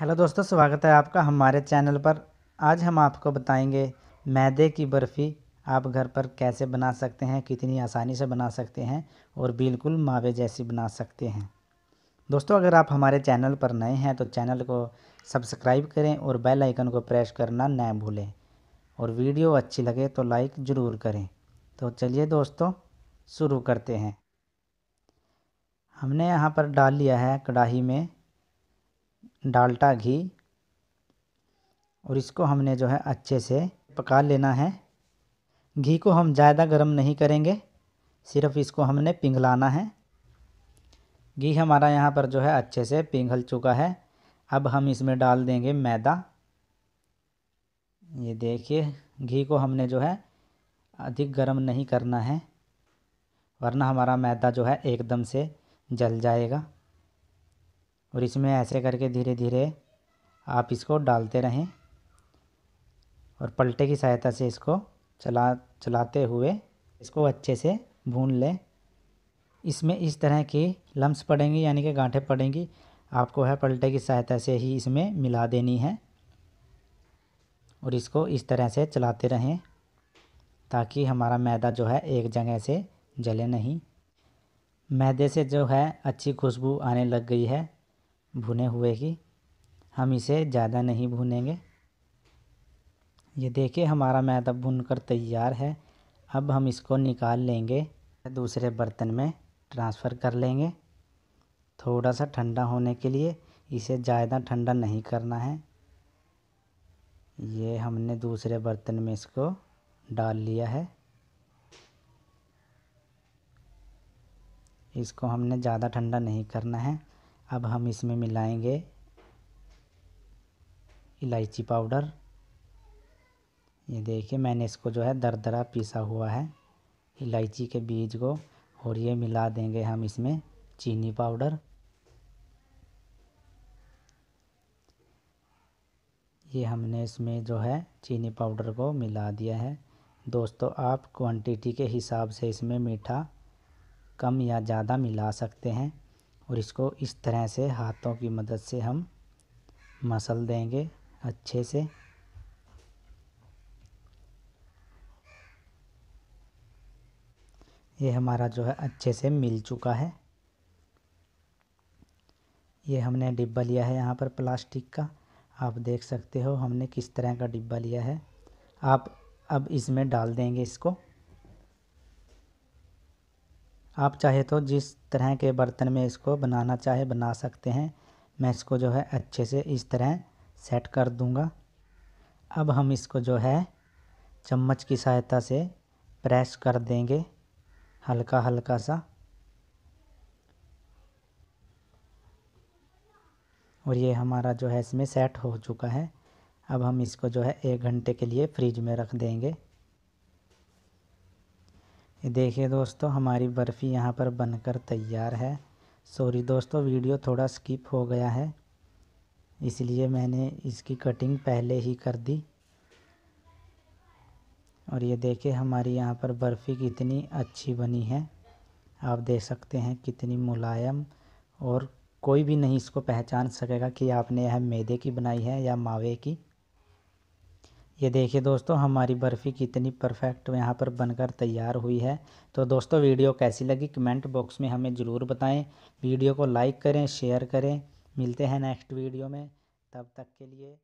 hello दोस्तों स्वागत है आपका हमारे चैनल पर आज हम आपको बताएंगे मैदे की बर्फ़ी आप घर पर कैसे बना सकते हैं कितनी आसानी से बना सकते हैं और बिल्कुल मावे जैसी बना सकते हैं दोस्तों अगर आप हमारे चैनल पर नए हैं तो चैनल को सब्सक्राइब करें और बेल आइकन को प्रेस करना न भूलें और वीडियो अच्छी लगे तो लाइक ज़रूर करें तो चलिए दोस्तों शुरू करते हैं हमने यहाँ पर डाल लिया है कढ़ाही में डालटा घी और इसको हमने जो है अच्छे से पका लेना है घी को हम ज़्यादा गर्म नहीं करेंगे सिर्फ इसको हमने पिघलाना है घी हमारा यहाँ पर जो है अच्छे से पिघल चुका है अब हम इसमें डाल देंगे मैदा ये देखिए घी को हमने जो है अधिक गर्म नहीं करना है वरना हमारा मैदा जो है एकदम से जल जाएगा और इसमें ऐसे करके धीरे धीरे आप इसको डालते रहें और पलटे की सहायता से इसको चला चलाते हुए इसको अच्छे से भून लें इसमें इस तरह की लम्स पड़ेंगी यानी कि गांठें पड़ेंगी आपको है पलटे की सहायता से ही इसमें मिला देनी है और इसको इस तरह से चलाते रहें ताकि हमारा मैदा जो है एक जगह से जले नहीं मैदे से जो है अच्छी खुशबू आने लग गई है भुने हुए की हम इसे ज़्यादा नहीं भुनेंगे ये देखिए हमारा मैदा भुनकर तैयार है अब हम इसको निकाल लेंगे दूसरे बर्तन में ट्रांसफ़र कर लेंगे थोड़ा सा ठंडा होने के लिए इसे ज़्यादा ठंडा नहीं करना है ये हमने दूसरे बर्तन में इसको डाल लिया है इसको हमने ज़्यादा ठंडा नहीं करना है अब हम इसमें मिलाएंगे इलायची पाउडर ये देखिए मैंने इसको जो है दरदरा पीसा हुआ है इलायची के बीज को और ये मिला देंगे हम इसमें चीनी पाउडर ये हमने इसमें जो है चीनी पाउडर को मिला दिया है दोस्तों आप क्वांटिटी के हिसाब से इसमें मीठा कम या ज़्यादा मिला सकते हैं और इसको इस तरह से हाथों की मदद से हम मसल देंगे अच्छे से ये हमारा जो है अच्छे से मिल चुका है ये हमने डिब्बा लिया है यहाँ पर प्लास्टिक का आप देख सकते हो हमने किस तरह का डिब्बा लिया है आप अब इसमें डाल देंगे इसको आप चाहे तो जिस तरह के बर्तन में इसको बनाना चाहे बना सकते हैं मैं इसको जो है अच्छे से इस तरह सेट कर दूंगा अब हम इसको जो है चम्मच की सहायता से प्रेस कर देंगे हल्का हल्का सा और ये हमारा जो है इसमें सेट हो चुका है अब हम इसको जो है एक घंटे के लिए फ्रिज में रख देंगे देखिए दोस्तों हमारी बर्फ़ी यहाँ पर बनकर तैयार है सॉरी दोस्तों वीडियो थोड़ा स्किप हो गया है इसलिए मैंने इसकी कटिंग पहले ही कर दी और ये देखिए हमारी यहाँ पर बर्फ़ी कितनी अच्छी बनी है आप देख सकते हैं कितनी मुलायम और कोई भी नहीं इसको पहचान सकेगा कि आपने यह मैदे की बनाई है या मावे की ये देखिए दोस्तों हमारी बर्फ़ी कितनी परफेक्ट यहाँ पर बनकर तैयार हुई है तो दोस्तों वीडियो कैसी लगी कमेंट बॉक्स में हमें ज़रूर बताएं वीडियो को लाइक करें शेयर करें मिलते हैं नेक्स्ट वीडियो में तब तक के लिए